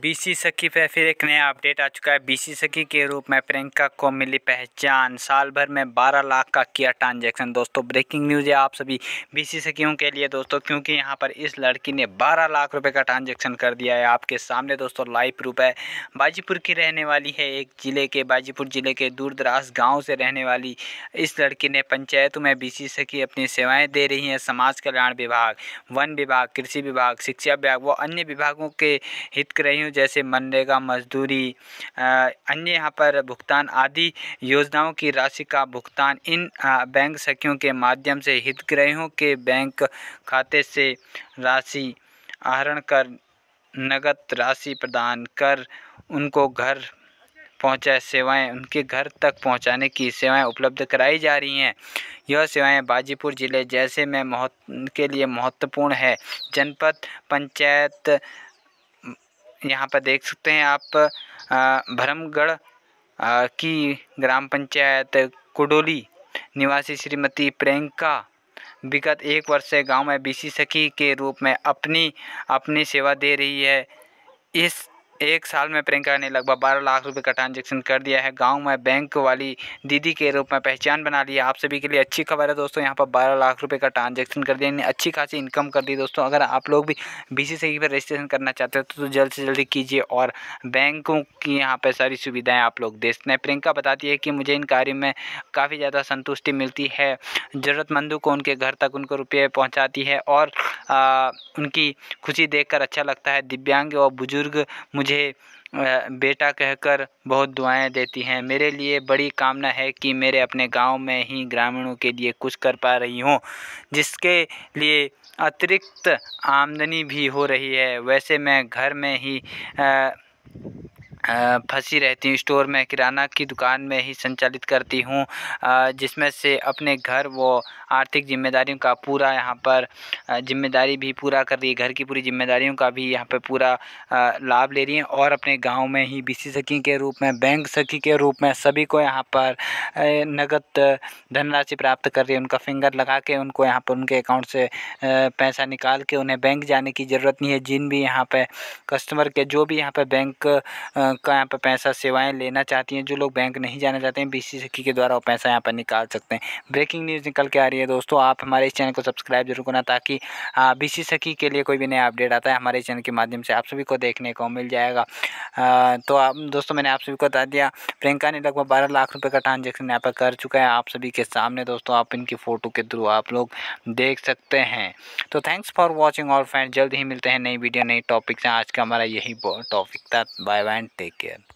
BC सखी पे फिर एक नया अपडेट आ चुका है बीसी सखी के रूप में प्रियंका को मिली पहचान साल भर में 12 लाख का किया ट्रांजैक्शन दोस्तों ब्रेकिंग न्यूज़ है आप सभी बीसी सखियों के लिए दोस्तों क्योंकि यहाँ पर इस लड़की ने 12 लाख रुपए का ट्रांजैक्शन कर दिया है आपके सामने दोस्तों लाइव प्रूफ है बाजीपुर की रहने वाली है एक ज़िले के बाजीपुर ज़िले के दूर दराज गाँव से रहने वाली इस लड़की ने पंचायतों में बी सखी अपनी सेवाएँ दे रही हैं समाज कल्याण विभाग वन विभाग कृषि विभाग शिक्षा विभाग व अन्य विभागों के हित रही हूँ जैसे मनरेगा मजदूरी अन्य यहाँ पर भुगतान आदि योजनाओं की राशि का भुगतान इन बैंक सखियों के माध्यम से हितग्राहियों के बैंक खाते से राशि आहरण कर नगद राशि प्रदान कर उनको घर पहुँचाए सेवाएं उनके घर तक पहुंचाने की सेवाएं उपलब्ध कराई जा रही हैं यह सेवाएं बाजीपुर ज़िले जैसे में महत्व के लिए महत्वपूर्ण है जनपद पंचायत यहाँ पर देख सकते हैं आप भरमगढ़ की ग्राम पंचायत कुडोली निवासी श्रीमती प्रियंका विगत एक वर्ष से गांव में बीसी सखी के रूप में अपनी अपनी सेवा दे रही है इस एक साल में प्रियंका ने लगभग बारह लाख रुपए का ट्रांजेक्शन कर दिया है गांव में बैंक वाली दीदी के रूप में पहचान बना ली है आप सभी के लिए अच्छी खबर है दोस्तों यहाँ पर बारह लाख रुपये का ट्रांजेक्शन कर दिया अच्छी खासी इनकम कर दी दोस्तों अगर आप लोग भी बी सी पर रजिस्ट्रेशन करना चाहते हो तो, तो जल्द से जल्दी कीजिए और बैंकों की यहाँ पर सारी सुविधाएँ आप लोग दे सकते हैं प्रियंका बताती है कि मुझे इन कार्य में काफ़ी ज़्यादा संतुष्टि मिलती है ज़रूरतमंदों को उनके घर तक उनको रुपये पहुँचाती है और उनकी खुशी देख अच्छा लगता है दिव्यांग और बुज़ुर्ग मुझे मुझे बेटा कहकर बहुत दुआएं देती हैं मेरे लिए बड़ी कामना है कि मेरे अपने गांव में ही ग्रामीणों के लिए कुछ कर पा रही हूं जिसके लिए अतिरिक्त आमदनी भी हो रही है वैसे मैं घर में ही आ, फंसी रहती हूँ स्टोर में किराना की दुकान में ही संचालित करती हूँ जिसमें से अपने घर वो आर्थिक जिम्मेदारियों का पूरा यहाँ पर जिम्मेदारी भी पूरा कर रही है घर की पूरी जिम्मेदारियों का भी यहाँ पर पूरा लाभ ले रही हैं और अपने गांव में ही बी सखी के रूप में बैंक सखी के रूप में सभी को यहाँ पर नगद धनराशि प्राप्त कर रही है उनका फिंगर लगा के उनको यहाँ पर उनके अकाउंट से पैसा निकाल के उन्हें बैंक जाने की ज़रूरत नहीं है जिन भी यहाँ पर कस्टमर के जो भी यहाँ पर बैंक का यहाँ पर पैसा सेवाएं लेना चाहती हैं जो लोग बैंक नहीं जाना चाहते हैं बी सी सखी के द्वारा वो पैसा यहाँ पर निकाल सकते हैं ब्रेकिंग न्यूज़ निकल के आ रही है दोस्तों आप हमारे इस चैनल को सब्सक्राइब जरूर करना ताकि बी सी सखी के लिए कोई भी नया अपडेट आता है हमारे चैनल के माध्यम से आप सभी को देखने को मिल जाएगा तो आप दोस्तों मैंने आप सभी को बता दिया प्रियंका ने लगभग बारह लाख रुपये का ट्रांजेक्शन यहाँ पर कर चुका है आप सभी के सामने दोस्तों आप इनकी फ़ोटो के थ्रू आप लोग देख सकते हैं तो थैंक्स फॉर वॉचिंग और फ्रेंड जल्द ही मिलते हैं नई वीडियो नई टॉपिक से आज का हमारा यही टॉपिक था बाय बाय take care